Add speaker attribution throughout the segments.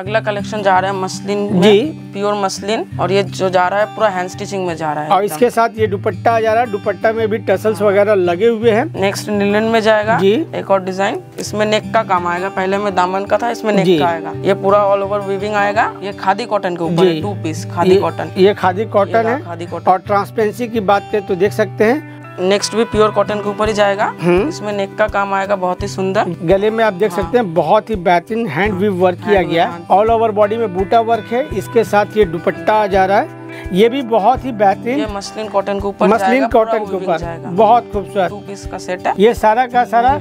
Speaker 1: अगला कलेक्शन जा रहा है मसलिन जी प्योर मसलिन और ये जो जा रहा है पूरा हैंड स्टिचिंग में जा
Speaker 2: रहा है और इसके साथ ये दुपट्टा जा रहा है दुपट्टा में भी टसल्स वगैरह लगे हुए हैं नेक्स्ट नीलन में
Speaker 1: जाएगा जी एक और डिजाइन इसमें नेक का काम आएगा पहले में दामन का था इसमें नेक का आएगा ये पूरा ऑल ओवर वीविंग आएगा ये खादी कॉटन के ऊपर टू पीस खादी कॉटन
Speaker 2: ये खादी कॉटन है खादी कॉटन और ट्रांसपेरेंसी की बात करें तो देख सकते हैं नेक्स्ट भी प्योर कॉटन के ऊपर ही जाएगा हम्म। इसमें नेक का काम आएगा बहुत ही सुंदर गले में आप देख हाँ। सकते हैं बहुत ही बेहतरीन हैंड वीव वर्क किया गया है ऑल ओवर बॉडी में बूटा वर्क है इसके साथ ये दुपट्टा आ जा रहा है ये भी बहुत ही बेहतरीन
Speaker 1: मसलिन कॉटन के ऊपर मसलिन कॉटन के ऊपर बहुत
Speaker 2: खूबसूरत
Speaker 1: का सेट है ये
Speaker 2: सारा का सारा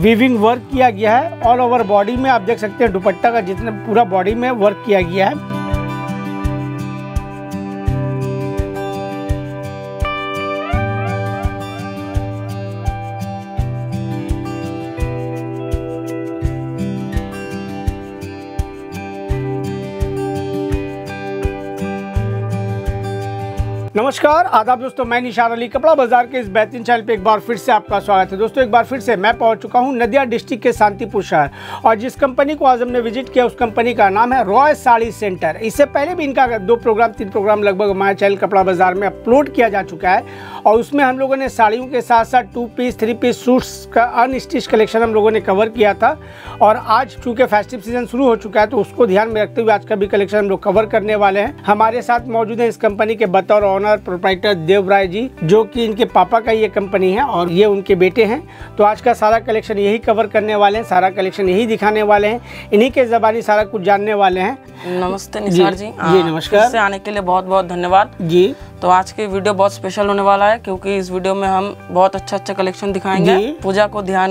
Speaker 2: वीविंग वर्क किया गया है ऑल ओवर बॉडी में आप देख सकते हैं दुपट्टा का जितने पूरा बॉडी में वर्क किया गया है नमस्कार आदाब दोस्तों मैं निशान अली कपड़ा बाजार के इस बेहतरीन चैनल पे एक बार फिर से आपका स्वागत है दोस्तों एक बार फिर से मैं पहुंच चुका हूं नदिया डिस्ट्रिक्ट के शांतिपुर शहर और जिस कंपनी को आज हमने विजिट किया उस कंपनी का नाम है रॉय साड़ी सेंटर इससे पहले भी इनका दो प्रोग्राम तीन प्रोग्राम लगभग हमारे चैनल कपड़ा बाजार में अपलोड किया जा चुका है और उसमें हम लोगों ने साड़ियों के साथ साथ two piece three piece suits का अनस्टिच कलेक्शन हम लोगों ने कवर किया था और आज चूंकि फेस्टिव सीजन शुरू हो चुका है तो उसको ध्यान में रखते हुए आज का भी कलेक्शन हम लोग कवर करने वाले हैं हमारे साथ मौजूद है इस कंपनी के बतौर owner owner proprietor Devrai ji जो कि इनके पापा का ये कंपनी है और ये उनके बेटे हैं तो आज का सारा कलेक्शन यही कवर करने वाले हैं सारा कलेक्शन यही दिखाने वाले हैं इन्हीं के जबानी सारा कुछ जानने वाले हैं नमस्ते निसार जी जी, जी हाँ, नमस्कार आने
Speaker 1: के लिए बहुत बहुत धन्यवाद जी तो आज के वीडियो बहुत स्पेशल होने वाला है क्योंकि इस वीडियो में हम बहुत अच्छा अच्छा कलेक्शन दिखाएंगे पूजा को ध्यान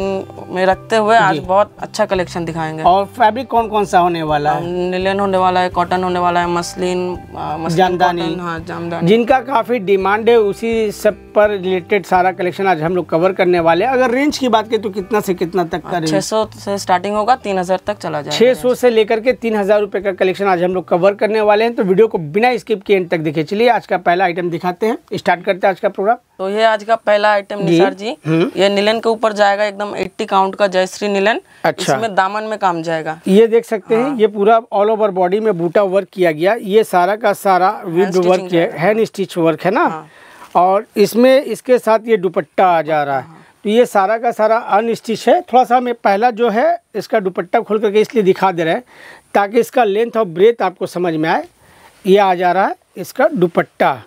Speaker 1: में रखते हुए आज बहुत अच्छा कलेक्शन दिखाएंगे और
Speaker 2: फैब्रिक कौन कौन सा होने वाला है
Speaker 1: नीलन होने वाला है कॉटन होने वाला है मसलिन, जामदानी हाँ जामदानी
Speaker 2: जिनका काफी डिमांड है उसी सब पर रिलेटेड सारा कलेक्शन आज हम लोग कवर करने वाले हैं अगर रेंज की बात करें तो कितना से कितना तक का छह सौ
Speaker 1: से स्टार्टिंग होगा तीन हज़ार तक चला जाए छह
Speaker 2: सौ से लेकर के तीन हज़ार रूपए का कलेक्शन आज हम लोग कवर करने वाले हैं तो वीडियो को बिना स्किप के एंड तक देखे चलिए आज का पहला आइटम दिखाते हैं स्टार्ट करते हैं आज का प्रोग्राम तो ये आज का पहला आइटम निसार जी हम्म। ये नीलन के ऊपर जाएगा
Speaker 1: एकदम 80 काउंट का जयश्री नीलन अच्छा इसमें दामन में काम जाएगा
Speaker 2: ये देख सकते हाँ। हैं ये पूरा ऑल ओवर बॉडी में बूटा वर्क किया गया ये सारा का सारा वर्क है हैंड स्टिच वर्क है ना हाँ। और इसमें इसके साथ ये दुपट्टा आ जा रहा है तो ये सारा का सारा अनस्टिच है थोड़ा सा हमें पहला जो है इसका दुपट्टा खोल करके इसलिए दिखा दे रहे हैं ताकि इसका लेंथ और ब्रेथ आपको समझ में आए ये आ जा रहा है इसका दुपट्टा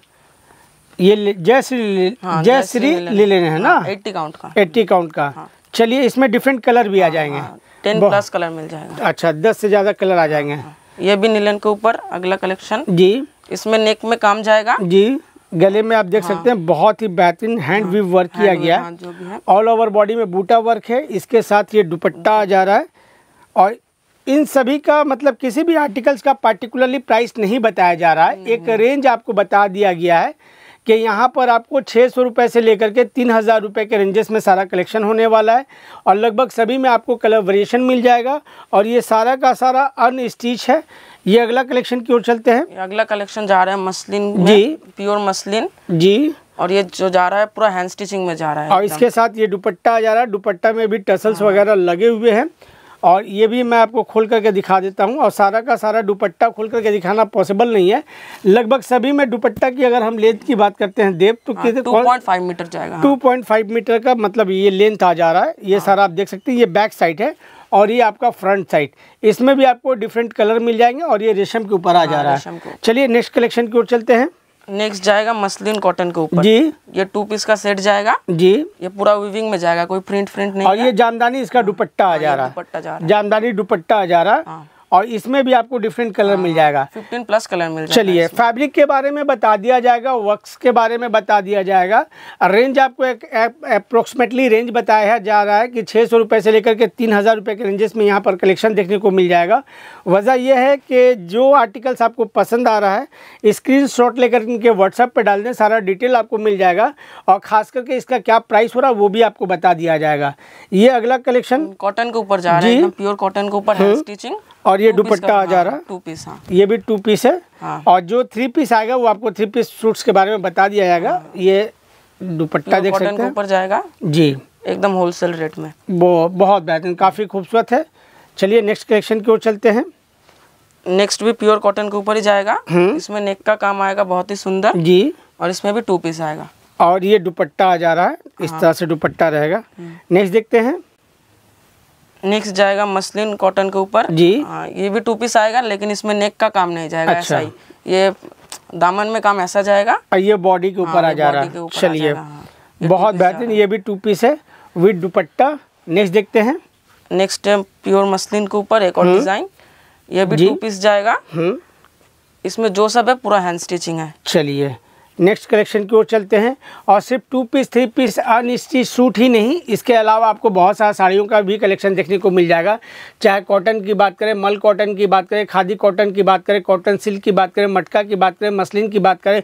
Speaker 2: ये जय श्री हाँ, जय श्री ले लेने हैं ना
Speaker 1: एट्टी हाँ, काउंट का
Speaker 2: एट्टी काउंट का हाँ। चलिए इसमें डिफरेंट कलर भी आ जाएंगे टेन प्लस
Speaker 1: कलर मिल जाएगा
Speaker 2: अच्छा दस से ज़्यादा कलर आ जाएंगे ये भी नीलन के ऊपर अगला कलेक्शन जी इसमें नेक में काम जाएगा जी गले में आप देख हाँ। सकते हैं बहुत ही बेहतरीन हैंड वीव वर्क किया गया हाँ, है ऑल ओवर बॉडी में बूटा वर्क है इसके साथ ये दुपट्टा आ जा रहा है और इन सभी का मतलब किसी भी आर्टिकल्स का पार्टिकुलरली प्राइस नहीं बताया जा रहा है हम्म, एक रेंज हम्म। आपको बता दिया गया है कि यहाँ पर आपको छः सौ रुपये से लेकर के तीन हज़ार रुपये के रेंजेस में सारा कलेक्शन होने वाला है और लगभग सभी में आपको कलर वेरिएशन मिल जाएगा और ये सारा का सारा अन है ये अगला कलेक्शन की ओर चलते हैं अगला
Speaker 1: कलेक्शन जा रहा है
Speaker 2: मसलिन जी प्योर मसलिन जी
Speaker 1: और ये जो जा रहा है पूरा हैंड स्टिचिंग में जा रहा है और इसके
Speaker 2: साथ ये दुपट्टा जा रहा है दुपट्टा में भी टसल्स हाँ। वगैरह लगे हुए हैं और ये भी मैं आपको खोल करके दिखा देता हूँ और सारा का सारा दुपट्टा खोल करके दिखाना पॉसिबल नहीं है लगभग सभी में दुपट्टा की अगर हम लेंथ की बात करते हैं देव तो हाँ, कितने टू पॉइंट फाइव मीटर जाएगा टू पॉइंट फाइव मीटर का मतलब ये लेंथ आ जा रहा है ये हाँ, सारा आप देख सकते हैं ये बैक साइड है और ये आपका फ्रंट साइड इसमें भी आपको डिफरेंट कलर मिल जाएंगे और ये रेशम के ऊपर आ जा हाँ, रहा है चलिए नेक्स्ट कलेक्शन की ओर चलते हैं नेक्स्ट जाएगा मसलिन
Speaker 1: कॉटन के ऊपर जी ये टू पीस का सेट जाएगा जी ये पूरा विविंग में जाएगा कोई प्रिंट प्रिंट नहीं
Speaker 2: और ये जामदानी इसका हाँ, दुपट्टा आ हाँ, जा रहा है जामदानी दुपट्टा आ जा रहा है और इसमें भी आपको डिफरेंट कलर हाँ, मिल जाएगा फिफ्टीन प्लस कलर मिल चलिए फैब्रिक के बारे में बता दिया जाएगा वर्क्स के बारे में बता दिया जाएगा रेंज आपको एक अप्रोक्सीमेटली रेंज बताया जा रहा है कि छः सौ रुपये से लेकर के तीन हज़ार रुपये के रेंजेस में यहाँ पर कलेक्शन देखने को मिल जाएगा वजह यह है कि जो आर्टिकल्स आपको पसंद आ रहा है स्क्रीन शॉट लेकर इनके व्हाट्सएप पर डाल दें सारा डिटेल आपको मिल जाएगा और ख़ास करके इसका क्या प्राइस हो रहा है वो भी आपको बता दिया जाएगा ये अगला कलेक्शन कॉटन के ऊपर जा रहा है प्योर कॉटन के ऊपर स्टिचिंग
Speaker 1: हम्म। और और ये दुपट्टा आ जा हाँ, रहा
Speaker 2: टू पीस हाँ ये भी टू पीस है हाँ। और जो थ्री पीस आएगा वो आपको थ्री पीस सूट्स के बारे में बता दिया जाएगा हाँ। ये दुपट्टा देख सकते हैं ऊपर जाएगा जी एकदम होलसेल रेट में वो बहुत बेहतरीन काफ़ी खूबसूरत है चलिए नेक्स्ट कलेक्शन की ओर चलते हैं
Speaker 1: नेक्स्ट भी प्योर कॉटन के ऊपर ही जाएगा हम्म। इसमें नेक का काम आएगा बहुत ही सुंदर जी और इसमें भी टू पीस आएगा और ये दुपट्टा आ जा रहा है इस हाँ। तरह
Speaker 2: से दुपट्टा रहेगा नेक्स्ट
Speaker 1: हम्म। देखते हैं नेक्स्ट जाएगा मसलिन कॉटन के ऊपर जी आ, ये भी टू पीस आएगा लेकिन इसमें नेक का काम नहीं जाएगा अच्छा। ऐसा ही ये दामन में काम ऐसा जाएगा ये बॉडी
Speaker 2: हाँ, के ऊपर आ जा रहा है चलिए हाँ। बहुत बेहतरीन ये भी टू पीस है विद दुपट्टा नेक्स्ट देखते हैं नेक्स्ट प्योर मसलिन के ऊपर एक और डिजाइन हम्म। ये भी टू
Speaker 1: पीस जाएगा हम्म। इसमें जो
Speaker 2: सब है पूरा हैंड स्टिचिंग है चलिए
Speaker 1: नेक्स्ट कलेक्शन
Speaker 2: की ओर चलते हैं और सिर्फ two piece three piece unstitch suit ही नहीं इसके अलावा आपको बहुत सारा साड़ियों का भी कलेक्शन देखने को मिल जाएगा चाहे कॉटन की बात करें मल कॉटन की बात करें खादी कॉटन की बात करें कॉटन सिल्क की बात करें मटका की बात करें मसलिन की बात करें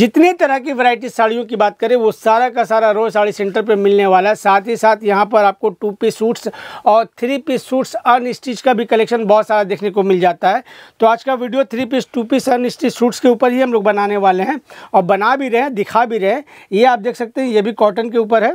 Speaker 2: जितने तरह की वैरायटी साड़ियों की बात करें वो सारा का सारा रोज साड़ी सेंटर पर मिलने वाला है साथ ही साथ यहाँ पर आपको टू पीस सूट्स और थ्री पीस सूट्स अनस्टिच का भी कलेक्शन बहुत सारा देखने को मिल जाता है तो आज का video three piece two piece unstitch suits के ऊपर ही हम लोग बनाने वाले हैं और बना भी रहे हैं दिखा भी रहे हैं ये आप देख सकते हैं ये भी कॉटन के ऊपर है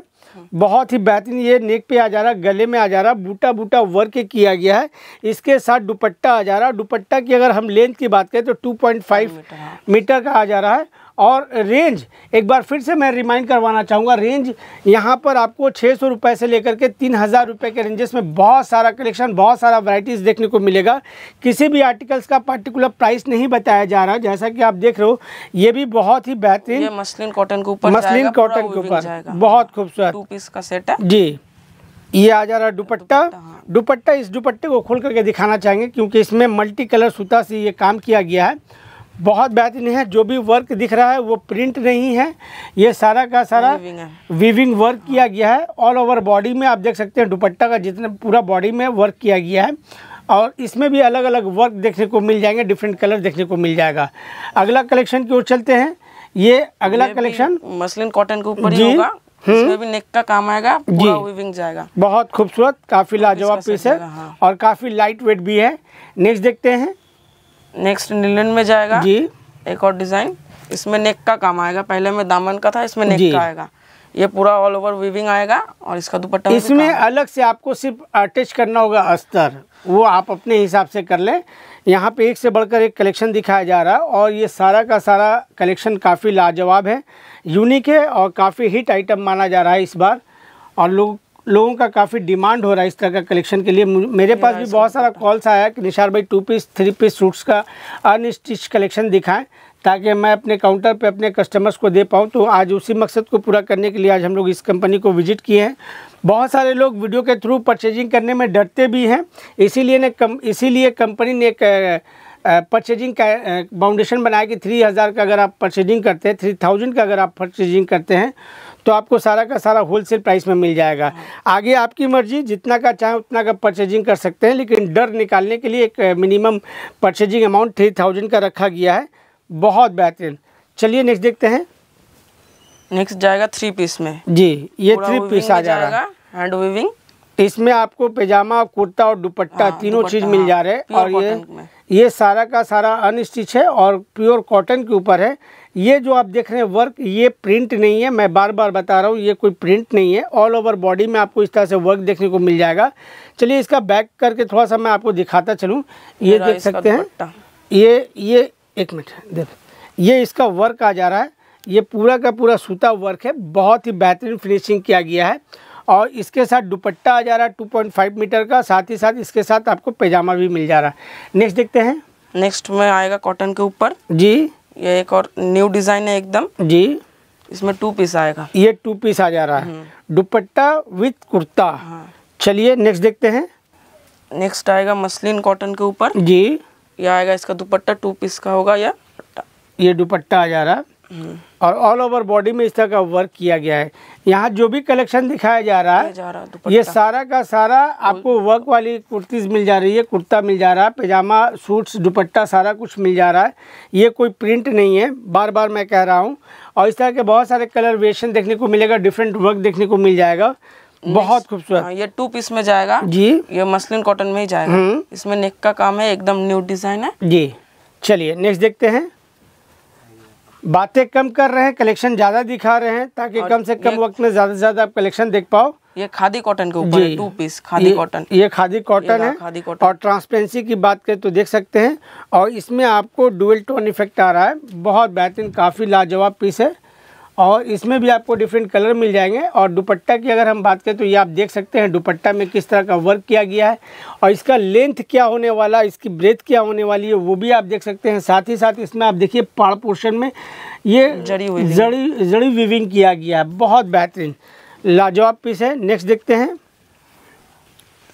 Speaker 2: बहुत ही बेहतरीन ये नेक पे आ जा रहा गले में आ जा रहा बूटा बूटा वर्क किया गया है इसके साथ दुपट्टा आ जा रहा दुपट्टा की अगर हम लेंथ की बात करें तो 2.5 हाँ। मीटर का आ जा रहा है और रेंज एक बार फिर से मैं रिमाइंड करवाना चाहूँगा रेंज यहाँ पर आपको छः सौ रुपये से लेकर के तीन हज़ार रुपये के रेंजेस में बहुत सारा कलेक्शन बहुत सारा वैराइटीज़ देखने को मिलेगा किसी भी आर्टिकल्स का पर्टिकुलर प्राइस नहीं बताया जा रहा जैसा कि आप देख रहे हो ये भी बहुत ही बेहतरीन
Speaker 1: मसलिन कॉटन के ऊपर मसलिन कॉटन के ऊपर बहुत खूबसूरत टू पीस का सेट है जी
Speaker 2: ये आ जा रहा दुपट्टा हाँ। दुपट्टा इस दुपट्टे को खोल करके दिखाना चाहेंगे क्योंकि इसमें मल्टी कलर सूता से ये काम किया गया है बहुत बेहतरीन है जो भी वर्क दिख रहा है वो प्रिंट नहीं है ये सारा का सारा वीविंग वर्क किया गया है ऑल ओवर बॉडी में आप देख सकते हैं दुपट्टा का जितना पूरा बॉडी में वर्क किया गया है और इसमें भी अलग अलग वर्क देखने को मिल जाएंगे डिफरेंट कलर देखने को मिल जाएगा अगला कलेक्शन की ओर चलते हैं ये अगला कलेक्शन
Speaker 1: मसलिन कॉटन के ऊपर ही होगा हम्म। इसमें भी नेक का काम आएगा पूरा वीविंग जाएगा
Speaker 2: बहुत खूबसूरत काफी लाजवाब पीस है हाँ। और काफी लाइट वेट भी है नेक्स्ट देखते हैं
Speaker 1: नेक्स्ट नीलन में जाएगा जी एक और डिजाइन इसमें नेक का काम आएगा पहले में दामन का था इसमें नेक का आएगा ये पूरा ऑल ओवर वीविंग आएगा और इसका दुपट्टा इसमें
Speaker 2: अलग से आपको सिर्फ अटैच करना होगा अस्तर वो आप अपने हिसाब से कर लें यहाँ पे एक से बढ़कर एक कलेक्शन दिखाया जा रहा है और ये सारा का सारा कलेक्शन काफ़ी लाजवाब है यूनिक है और काफ़ी हिट आइटम माना जा रहा है इस बार और लोग लोगों का काफ़ी डिमांड हो रहा है इस तरह का कलेक्शन के लिए मेरे पास भी बहुत सारा कॉल्स आया कि निशार भाई two piece three piece suits का अनस्टिच कलेक्शन दिखाएं ताकि मैं अपने काउंटर पे अपने कस्टमर्स को दे पाऊँ तो आज उसी मकसद को पूरा करने के लिए आज हम लोग इस कंपनी को विजिट किए हैं बहुत सारे लोग वीडियो के थ्रू परचेजिंग करने में डरते भी हैं इसीलिए ने कम इसीलिए कंपनी ने एक परचेजिंग का बाउंडेशन बनाया कि थ्री हज़ार का अगर आप परचेजिंग करते हैं थ्री थाउजेंड का अगर आप परचेजिंग करते हैं तो आपको सारा का सारा होलसेल प्राइस में मिल जाएगा आगे आपकी मर्जी जितना का चाहे उतना का परचेजिंग कर सकते हैं लेकिन डर निकालने के लिए एक minimum purchasing amount three thousand का रखा गया है बहुत बेहतरीन चलिए नेक्स्ट देखते हैं
Speaker 1: नेक्स्ट जाएगा थ्री पीस में
Speaker 2: जी ये थ्री पीस आ जाएगा हैंड वीविंग इसमें आपको पैजामा कुर्ता और दुपट्टा हाँ, तीनों चीज मिल जा रहे हैं हाँ, और ये ये सारा का सारा अनस्टिच है और प्योर कॉटन के ऊपर है ये जो आप देख रहे हैं वर्क ये प्रिंट नहीं है मैं बार बार बता रहा हूँ ये कोई प्रिंट नहीं है ऑल ओवर बॉडी में आपको इस तरह से वर्क देखने को मिल जाएगा चलिए इसका बैक करके थोड़ा सा मैं आपको दिखाता चलूँ ये देख सकते हैं ये ये एक मिनट देख ये इसका वर्क आ जा रहा है ये पूरा का पूरा सूता वर्क है बहुत ही बेहतरीन फिनिशिंग किया गया है और इसके साथ दुपट्टा आ जा रहा है टू पॉइंट फाइव मीटर का साथ ही साथ इसके साथ आपको पैजामा भी मिल जा रहा है नेक्स्ट देखते हैं नेक्स्ट में आएगा कॉटन के ऊपर जी ये एक और न्यू डिज़ाइन है एकदम जी इसमें टू पीस आएगा ये टू पीस आ जा रहा है हम्म। दुपट्टा विथ कुर्ता हाँ। चलिए नेक्स्ट देखते हैं नेक्स्ट आएगा मसलिन कॉटन के ऊपर जी यह आएगा इसका दुपट्टा टू पीस का होगा या ये दुपट्टा आ जा रहा है और ऑल ओवर बॉडी में इस तरह का वर्क किया गया है यहाँ जो भी कलेक्शन दिखाया जा रहा
Speaker 1: है
Speaker 2: ये सारा का सारा आपको वर्क वाली कुर्तीज़ मिल जा रही है कुर्ता मिल जा रहा है पैजामा सूट्स दुपट्टा सारा कुछ मिल जा रहा है ये कोई प्रिंट नहीं है बार बार मैं कह रहा हूँ और इस तरह के बहुत सारे कलर वेशन देखने को मिलेगा डिफरेंट वर्क देखने को मिल जाएगा बहुत खूबसूरत हाँ,
Speaker 1: ये टू पीस में जाएगा जी ये मसलिन कॉटन में ही जाएगा हम्म। इसमें नेक का काम है एकदम न्यू डिजाइन है
Speaker 2: जी चलिए नेक्स्ट देखते हैं बातें कम कर रहे हैं कलेक्शन ज़्यादा दिखा रहे हैं ताकि कम से कम वक्त में ज़्यादा से ज़्यादा आप कलेक्शन देख पाओ ये खादी कॉटन के ऊपर टू पीस खादी कॉटन ये खादी कॉटन है खादी कॉटन और ट्रांसपेरेंसी की बात करें तो देख सकते हैं और इसमें आपको डुअल टोन इफेक्ट आ रहा है बहुत बेहतरीन काफ़ी लाजवाब पीस है और इसमें भी आपको डिफरेंट कलर मिल जाएंगे और दुपट्टा की अगर हम बात करें तो ये आप देख सकते हैं दुपट्टा में किस तरह का वर्क किया गया है और इसका लेंथ क्या होने वाला इसकी ब्रेथ क्या होने वाली है वो भी आप देख सकते हैं साथ ही साथ इसमें आप देखिए पाड़ पोर्शन में ये जड़ी जड़ी जड़ी विविंग किया गया है बहुत बेहतरीन लाजवाब पीस है नेक्स्ट देखते हैं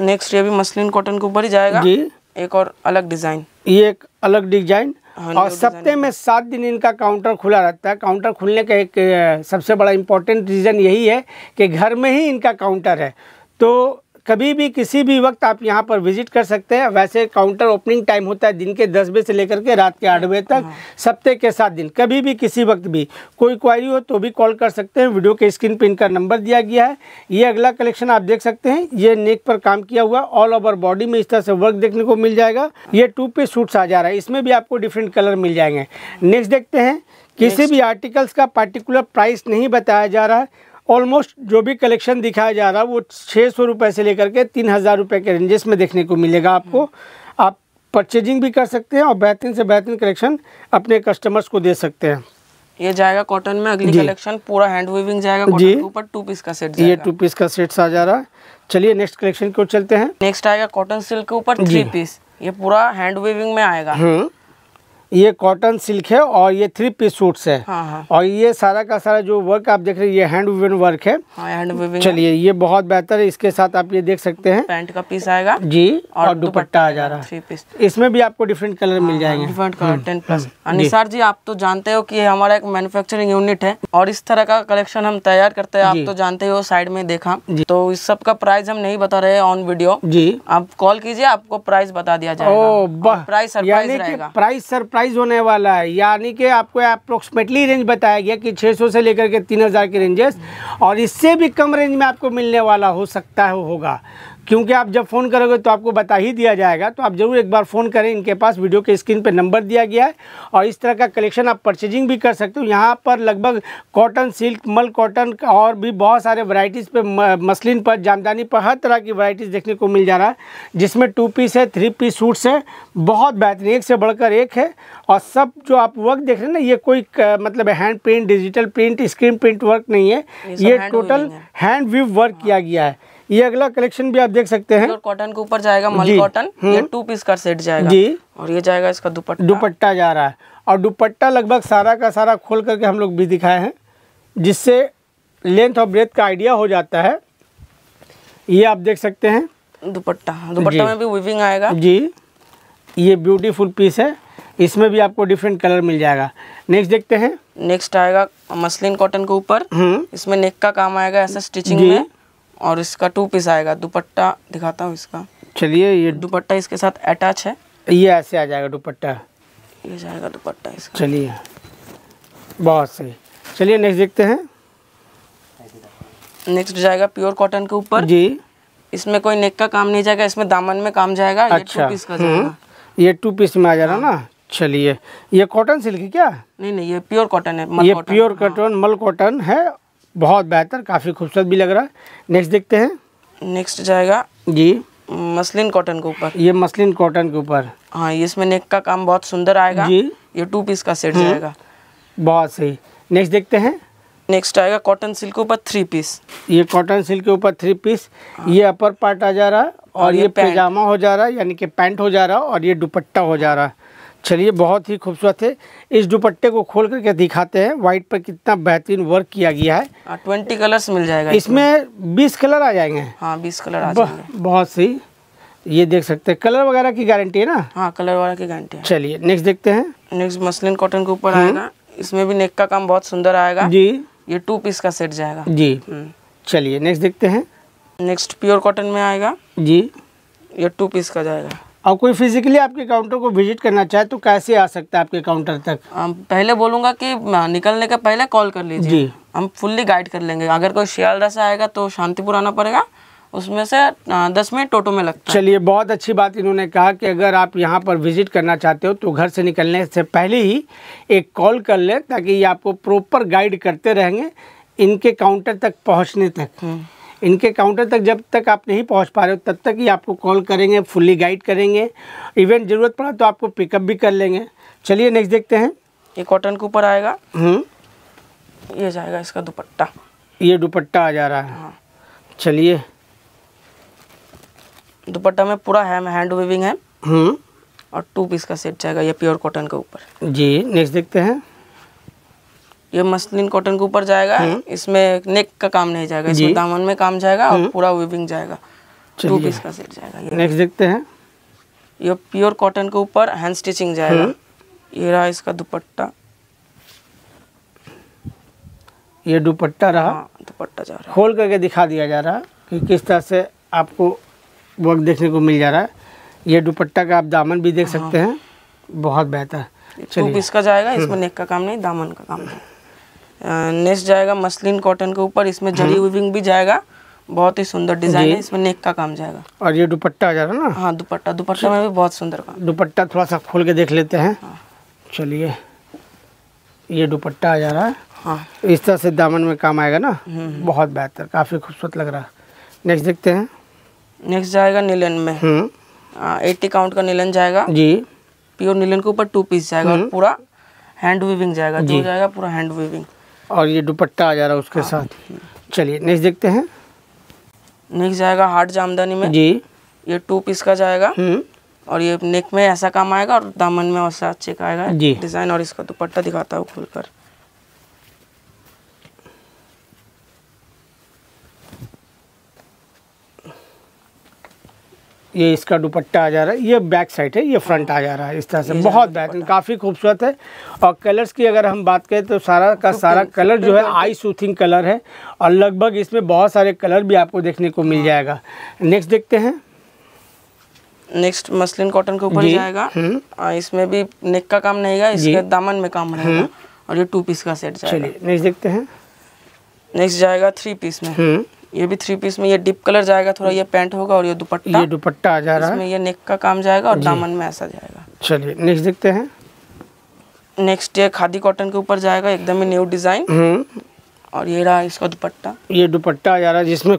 Speaker 2: नेक्स्ट ये भी मसलिन कॉटन के ऊपर ही जाएगा जी एक और अलग डिज़ाइन ये एक अलग डिज़ाइन हाँ, और सप्ते में सात दिन इनका काउंटर खुला रहता है काउंटर खुलने का एक सबसे बड़ा इम्पोर्टेंट रीज़न यही है कि घर में ही इनका काउंटर है तो कभी भी किसी भी वक्त आप यहाँ पर विजिट कर सकते हैं वैसे काउंटर ओपनिंग टाइम होता है दिन के दस बजे से लेकर के रात के आठ बजे तक हाँ। सप्ते के सात दिन कभी भी किसी वक्त भी कोई क्वारी हो तो भी कॉल कर सकते हैं वीडियो के स्क्रीन पर इनका नंबर दिया गया है ये अगला कलेक्शन आप देख सकते हैं ये नेक पर काम किया हुआ ऑल ओवर बॉडी में इस तरह से वर्क देखने को मिल जाएगा ये टू पीस सूट्स आ जा रहा है इसमें भी आपको डिफरेंट कलर मिल जाएंगे नेक्स्ट देखते हैं किसी भी आर्टिकल्स का पार्टिकुलर प्राइस नहीं बताया जा रहा है ऑलमोस्ट जो भी कलेक्शन दिखाया जा रहा है वो छः सौ रुपये से लेकर के तीन हज़ार रुपये के रेंजेस में देखने को मिलेगा आपको हम्म। आप परचेजिंग भी कर सकते हैं और बेहतरीन से बेहतरीन कलेक्शन अपने कस्टमर्स को दे सकते हैं ये जाएगा कॉटन में अगली कलेक्शन
Speaker 1: पूरा हैंड वीविंग जाएगा जी ऊपर टू पीस का सेट ये टू
Speaker 2: पीस का सेट आ जा रहा है चलिए
Speaker 1: नेक्स्ट कलेक्शन क्यों चलते हैं नेक्स्ट आएगा कॉटन सिल्क के ऊपर थ्री पीस ये पूरा हैंड वीविंग में आएगा
Speaker 2: हम्म। ये कॉटन सिल्क है और ये थ्री पीस सूट्स है हाँ, हाँ और ये सारा का सारा जो वर्क आप देख रहे हैं ये हैंड वुवन वर्क है हाँ, चलिए ये बहुत बेहतर है इसके साथ आप ये देख सकते हैं पैंट का पीस आएगा जी और, और दुपट्टा आ जा रहा है पीस इसमें भी आपको डिफरेंट कलर
Speaker 1: मिल हाँ, जाएंगे different colour ten plus Anisar ji आप तो जानते हो की हमारा एक मैन्युफेक्चरिंग यूनिट है और इस तरह का कलेक्शन हम तैयार करते हैं आप तो जानते हो साइड में देखा तो इस सब का प्राइस हम नहीं बता रहे ऑन वीडियो जी आप कॉल कीजिए आपको प्राइस बता दिया जाएगा प्राइस सरप्राइज रहेगा
Speaker 2: प्राइस सरप्राइज प्राइस होने वाला है यानी कि आपको अप्रोक्सीमेटली रेंज बताया गया कि 600 से लेकर के 3000 के रेंजेस और इससे भी कम रेंज में आपको मिलने वाला हो सकता है होगा क्योंकि आप जब फ़ोन करोगे तो आपको बता ही दिया जाएगा तो आप ज़रूर एक बार फ़ोन करें इनके पास वीडियो के स्क्रीन पर नंबर दिया गया है और इस तरह का कलेक्शन आप परचेजिंग भी कर सकते हो यहाँ पर लगभग कॉटन सिल्क मल कॉटन और भी बहुत सारे वैराइटीज़ पे मसलिन पर जामदानी पर हर तरह की वराइटीज़ देखने को मिल जा रहा है जिसमें टू पीस है थ्री पीस सूट्स हैं बहुत बेहतरीन एक से बढ़कर एक है और सब जो आप वर्क देख रहे हैं ना ये कोई मतलब hand print digital print screen print work नहीं है ये टोटल हैंड व्यू वर्क किया गया है ये अगला कलेक्शन भी आप देख सकते हैं
Speaker 1: कॉटन के ऊपर जाएगा मल कॉटन ये टू
Speaker 2: हम्म। पीस का सेट जाएगा जी और ये जाएगा इसका दुपट्टा दुपट्टा जा रहा है और दुपट्टा लगभग सारा का सारा खोल करके हम लोग भी दिखाए हैं जिससे लेंथ और ब्रेथ का आइडिया हो जाता है ये आप देख सकते हैं दुपट्टा दुपट्टा में भी वीविंग आएगा जी ये ब्यूटीफुल पीस है इसमें भी आपको डिफरेंट कलर मिल जाएगा नेक्स्ट देखते हैं नेक्स्ट आएगा मसलिन
Speaker 1: कॉटन के ऊपर हम्म। इसमें नेक का काम आएगा ऐसा स्टिचिंग में और इसका टू पीस आएगा दुपट्टा दिखाता हूँ इसका चलिए ये दुपट्टा इसके साथ अटैच है ये ऐसे आ जाएगा दुपट्टा ये जाएगा दुपट्टा इसका
Speaker 2: चलिए बहुत सही चलिए नेक्स्ट देखते हैं
Speaker 1: नेक्स्ट जाएगा प्योर कॉटन के ऊपर जी इसमें कोई नेक का काम नहीं जाएगा इसमें दामन में काम जाएगा अच्छा, ये टू पीस का हम्म। जाएगा
Speaker 2: ये टू पीस में आ जा रहा ना हाँ। चलिए ये कॉटन सिल्क क्या नहीं नहीं ये प्योर कॉटन है मल ये प्योर कॉटन हाँ। मल कॉटन है बहुत बेहतर काफ़ी खूबसूरत भी लग रहा है नेक्स्ट देखते हैं नेक्स्ट
Speaker 1: जाएगा जी मसलिन कॉटन के ऊपर ये मसलिन कॉटन के ऊपर हाँ इसमें नेक का काम बहुत सुंदर आएगा जी ये टू पीस का सेट हम्म। जाएगा बहुत सही नेक्स्ट देखते हैं
Speaker 2: नेक्स्ट आएगा कॉटन सिल्क के ऊपर थ्री पीस ये कॉटन सिल्क के ऊपर थ्री पीस हाँ। ये अपर पार्ट आ जा रहा है और, और ये, ये पैजामा हो जा रहा है यानी कि पैंट हो जा रहा है और ये दुपट्टा हो जा रहा है चलिए बहुत ही खूबसूरत है इस दुपट्टे को खोल करके दिखाते हैं व्हाइट पर कितना बेहतरीन वर्क किया गया है
Speaker 1: ट्वेंटी हाँ, कलर्स मिल जाएगा इसमें
Speaker 2: बीस कलर आ जाएंगे हाँ बीस कलर आ जाएंगे बहुत सी ये देख सकते हैं कलर वगैरह की गारंटी है ना हाँ कलर वगैरह की गारंटी है
Speaker 1: चलिए नेक्स्ट देखते हैं नेक्स्ट मसलिन कॉटन के ऊपर हम्म। आएगा इसमें भी नेक का काम बहुत सुंदर आएगा जी ये टू पीस का सेट जाएगा जी हम्म। चलिए नेक्स्ट देखते हैं नेक्स्ट प्योर कॉटन में
Speaker 2: आएगा जी ये टू पीस का जाएगा और कोई फिजिकली आपके काउंटर को विजिट करना चाहे तो कैसे आ सकता है आपके काउंटर तक हम पहले बोलूँगा कि निकलने का पहले कॉल कर लीजिए जी
Speaker 1: हम फुल्ली गाइड कर लेंगे अगर कोई शियालदा से आएगा तो शांतिपुर आना पड़ेगा उसमें से
Speaker 2: दस मिनट टोटो में लगता चलिए बहुत अच्छी बात इन्होंने कहा कि अगर आप यहाँ पर विजिट करना चाहते हो तो घर से निकलने से पहले ही एक कॉल कर लें ताकि ये आपको प्रॉपर गाइड करते रहेंगे इनके काउंटर तक पहुँचने तक हम्म। इनके काउंटर तक जब तक आप नहीं पहुंच पा रहे हो तब तक ही आपको कॉल करेंगे फुल्ली गाइड करेंगे इवन ज़रूरत पड़ा तो आपको पिकअप भी कर लेंगे चलिए नेक्स्ट देखते हैं ये कॉटन के ऊपर आएगा हम्म। ये जाएगा इसका दुपट्टा ये दुपट्टा आ जा रहा है हाँ। चलिए
Speaker 1: दुपट्टा में पूरा हैम हैंड वेविंग है और टू पीस का सेट जाएगा ये प्योर कॉटन के ऊपर
Speaker 2: जी नेक्स्ट देखते हैं
Speaker 1: ये मसलिन कॉटन के ऊपर जाएगा हम्म। इसमें नेक का काम नहीं जाएगा इसमें दामन में काम जाएगा और हम्म। पूरा वीविंग जाएगा टू पीस का सेट जाएगा नेक्स्ट देखते हैं ये प्योर कॉटन के ऊपर हैंड स्टिचिंग जाएगा
Speaker 2: हम्म। ये रहा इसका दुपट्टा ये दुपट्टा रहा हाँ, दुपट्टा जा रहा खोल करके दिखा दिया जा रहा कि किस तरह से आपको वर्क देखने को मिल जा रहा है ये दुपट्टा का आप दामन भी देख हाँ। सकते हैं बहुत बेहतर चलिए इसका जाएगा इसमें
Speaker 1: नेक का काम नहीं दामन का काम नहीं
Speaker 2: नेक्स्ट
Speaker 1: जाएगा मसलिन कॉटन के ऊपर इसमें हम्म। जरी वीविंग भी जाएगा बहुत ही सुंदर डिजाइन है इसमें नेक का काम
Speaker 2: जाएगा और ये दुपट्टा आ जाएगा ना हाँ दुपट्टा दुपट्टा में भी बहुत सुंदर काम दुपट्टा थोड़ा सा खोल के देख लेते हैं हाँ। चलिए ये दुपट्टा आ जा रहा है हाँ इस तरह से दामन में काम आएगा ना हम्म, हम्म। बहुत बेहतर काफ़ी खूबसूरत लग रहा है नेक्स्ट देखते हैं नेक्स्ट जाएगा
Speaker 1: नीलन में एट्टी काउंट हाँ, का नीलन जाएगा जी प्योर नीलन के ऊपर टू पीस जाएगा पूरा हैंड वीविंग जाएगा जो जाएगा पूरा हैंड वीविंग और ये
Speaker 2: दुपट्टा आ जा रहा है उसके हाँ। साथ चलिए नेक्स्ट देखते हैं
Speaker 1: नेक्स्ट जाएगा हार्ट जामदानी में जी ये टू पीस का जाएगा हम्म। और ये नेक में ऐसा काम आएगा और दामन में ऐसा अच्छे का आएगा जी डिज़ाइन और इसका दुपट्टा दिखाता हूँ खुलकर
Speaker 2: ये इसका दुपट्टा आ जा रहा है ये बैक साइड है ये फ्रंट आ जा रहा है इस तरह से बहुत बेहतरीन काफ़ी खूबसूरत है और कलर्स की अगर हम बात करें तो सारा का तो सारा कलर जो है आई सूथिंग कलर है और लगभग इसमें बहुत सारे कलर भी आपको देखने को मिल हाँ। जाएगा नेक्स्ट देखते हैं नेक्स्ट मसलिन कॉटन के ऊपर जाएगा हम्म। इसमें भी
Speaker 1: नेक का काम नहीं है इसके दामन में काम रहेगा हम्म। और ये टू पीस का सेट जाएगा नेक्स्ट देखते हैं नेक्स्ट जाएगा थ्री पीस में हम्म। ये भी थ्री पीस में ये डीप कलर जाएगा थोड़ा ये पेंट होगा और ये दुपट्टा ये दुपट्टा आ जा रहा है इसमें ये नेक का काम जाएगा और दामन में ऐसा जाएगा
Speaker 2: चलिए नेक्स्ट देखते हैं
Speaker 1: नेक्स्ट ये खादी कॉटन के ऊपर जाएगा एकदम ही न्यू हम्म। डिजाइन और ये रहा इसका दुपट्टा ये दुपट्टा आ जा रहा है जिसमें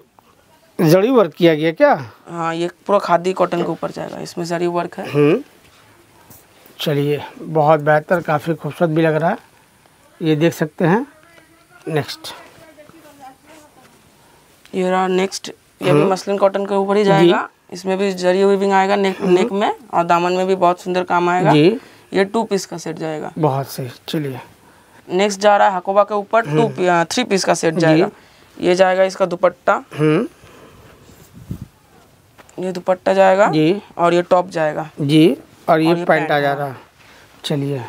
Speaker 1: जड़ी वर्क किया गया क्या हाँ ये पूरा खादी कॉटन के ऊपर जाएगा इसमें जड़ी वर्क है
Speaker 2: हम्म। चलिए बहुत बेहतर काफ़ी खूबसूरत भी लग रहा है ये देख सकते हैं नेक्स्ट
Speaker 1: ये नेक्स्ट ये भी मसलिन हाँ। कॉटन के ऊपर ही जाएगा इसमें भी जरी वीविंग आएगा नेक नेक हाँ। में और दामन में भी बहुत सुंदर काम आएगा जी ये टू पीस का सेट जाएगा
Speaker 2: बहुत सही चलिए
Speaker 1: नेक्स्ट जा रहा है हकोबा के ऊपर टू थ्री पीस का सेट जाएगा ये जाएगा इसका दुपट्टा हाँ। ये दुपट्टा जाएगा जी और ये टॉप जाएगा जी और ये, ये पैंट आ जा रहा चलिए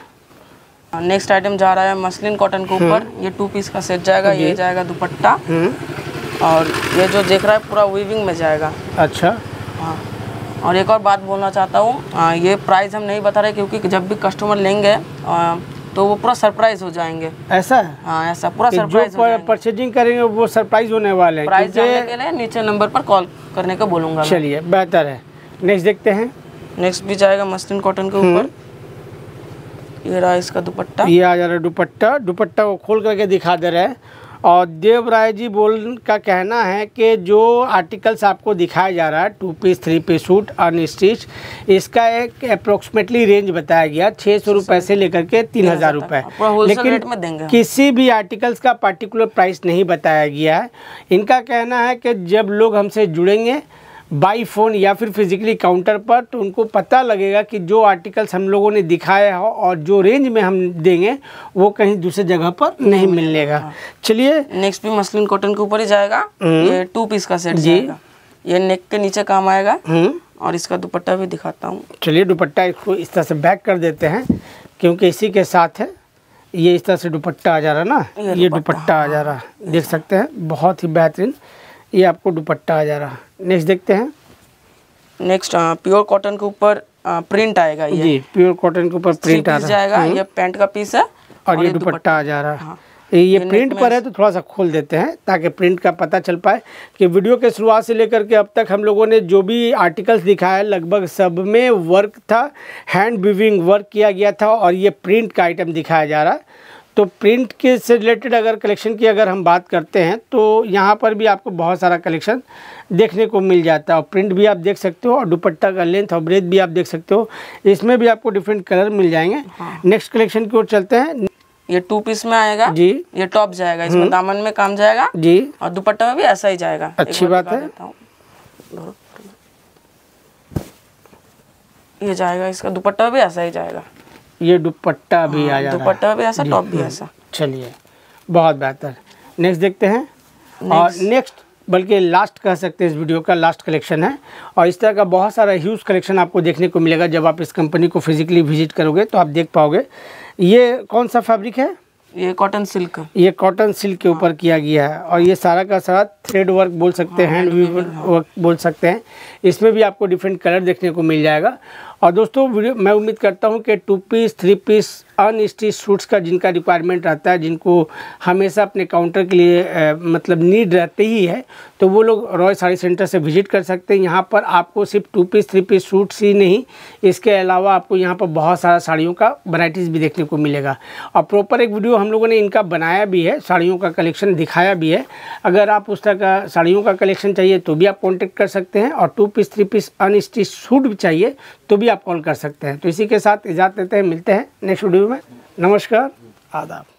Speaker 1: नेक्स्ट आइटम जा रहा है मसलिन कॉटन के ऊपर ये टू पीस का सेट जाएगा ये जाएगा दुपट्टा और ये जो देख रहा है पूरा वीविंग में जाएगा
Speaker 2: अच्छा हाँ
Speaker 1: और एक और बात बोलना चाहता हूँ ये प्राइस हम नहीं बता रहे क्योंकि जब भी कस्टमर लेंगे आ, तो वो पूरा सरप्राइज हो जाएंगे ऐसा है हाँ ऐसा पूरा सरप्राइज तो
Speaker 2: परचेजिंग करेंगे वो सरप्राइज होने वाले हैं प्राइस जानने के
Speaker 1: लिए नीचे नंबर पर कॉल करने का बोलूँगा चलिए
Speaker 2: बेहतर है नेक्स्ट देखते हैं नेक्स्ट भी जाएगा मस्लिन कॉटन के ऊपर हम्म। ये रहा इसका दुपट्टा ये आ जा रहा है दुपट्टा दुपट्टा को खोल करके दिखा दे रहा है और देवराय जी बोल का कहना है कि जो आर्टिकल्स आपको दिखाया जा रहा है two piece three piece suit unstitch इसका एक अप्रोक्सीमेटली रेंज बताया गया छः सौ रुपये से लेकर के तीन हज़ार रुपये लेकिन किसी भी आर्टिकल्स का पार्टिकुलर प्राइस नहीं बताया गया है इनका कहना है कि जब लोग हमसे जुड़ेंगे बाई फ़ोन या फिर फिज़िकली काउंटर पर तो उनको पता लगेगा कि जो आर्टिकल्स हम लोगों ने दिखाया हो और जो रेंज में हम देंगे वो कहीं दूसरे जगह पर नहीं मिलेगा
Speaker 1: चलिए नेक्स्ट भी मसलिन कॉटन के ऊपर ही जाएगा हम्म। ये टू पीस का सेट जी ये नेक के नीचे
Speaker 2: काम आएगा हम्म। और इसका दुपट्टा भी दिखाता हूँ चलिए दुपट्टा इसको इस तरह से बैक कर देते हैं क्योंकि इसी के साथ है ये इस तरह से दुपट्टा आ जा रहा है ना ये दुपट्टा आ जा रहा है हाँ, देख सकते हैं बहुत ही बेहतरीन ये आपको दुपट्टा आ जा रहा नेक्स्ट देखते हैं
Speaker 1: नेक्स्ट प्योर कॉटन के ऊपर प्रिंट आएगा ये जी
Speaker 2: प्योर कॉटन के ऊपर प्रिंट आ रहा जाएगा हम्म। ये पैंट का पीस है और, ये दुपट्टा आ जा रहा है हाँ। ये प्रिंट पर है तो थोड़ा सा खोल देते हैं ताकि प्रिंट का पता चल पाए कि वीडियो के शुरुआत से लेकर के अब तक हम लोगों ने जो भी आर्टिकल्स दिखाया लगभग सब में वर्क था हैंड वीविंग वर्क किया गया था और ये प्रिंट का आइटम दिखाया जा रहा है तो प्रिंट के से रिलेटेड अगर कलेक्शन की अगर हम बात करते हैं तो यहाँ पर भी आपको बहुत सारा कलेक्शन देखने को मिल जाता है और प्रिंट भी आप देख सकते हो और दुपट्टा का लेंथ और ब्रेथ भी आप देख सकते हो इसमें भी आपको डिफरेंट कलर मिल जाएंगे नेक्स्ट हाँ। कलेक्शन की ओर चलते हैं ये टू पीस में आएगा जी ये टॉप जाएगा इसमें हम्म।
Speaker 1: दामन में काम जाएगा जी और दुपट्टा में भी ऐसा ही जाएगा अच्छी बात है ये जाएगा इसका दुपट्टा भी ऐसा ही जाएगा
Speaker 2: ये दुपट्टा भी हाँ, आ जाता दुपट्टा भी ऐसा टॉप भी हम्म, ऐसा चलिए बहुत बेहतर नेक्स्ट देखते हैं और नेक्स्ट बल्कि लास्ट कह सकते हैं इस वीडियो का लास्ट कलेक्शन है और इस तरह का बहुत सारा ह्यूज कलेक्शन आपको देखने को मिलेगा जब आप इस कंपनी को फिजिकली विजिट करोगे तो आप देख पाओगे ये कौन सा फैब्रिक है ये कॉटन सिल्क ये कॉटन सिल्क के हाँ। ऊपर किया गया है और ये सारा का सारा थ्रेड वर्क बोल सकते हाँ, हैं हैंड हाँ। वर्क बोल सकते हैं इसमें भी आपको डिफरेंट कलर देखने को मिल जाएगा और दोस्तों वीडियो मैं उम्मीद करता हूँ कि two piece three piece unstitch suits का जिनका रिक्वायरमेंट रहता है जिनको हमेशा अपने काउंटर के लिए आ, मतलब नीड रहते ही है तो वो लोग रॉय साड़ी सेंटर से विजिट कर सकते हैं यहाँ पर आपको सिर्फ two piece three piece suits ही नहीं इसके अलावा आपको यहाँ पर बहुत सारा साड़ियों का वैराइटीज़ भी देखने को मिलेगा और प्रॉपर एक वीडियो हम लोगों ने इनका बनाया भी है साड़ियों का कलेक्शन दिखाया भी है अगर आप उस तरह का साड़ियों का कलेक्शन चाहिए तो भी आप कॉन्टेक्ट कर सकते हैं और two piece three piece unstitch suit भी चाहिए तो भी आप कॉल कर सकते हैं तो इसी के साथ इजाज़त देते हैं मिलते हैं नेक्स्ट वीडियो में नमस्कार आदाब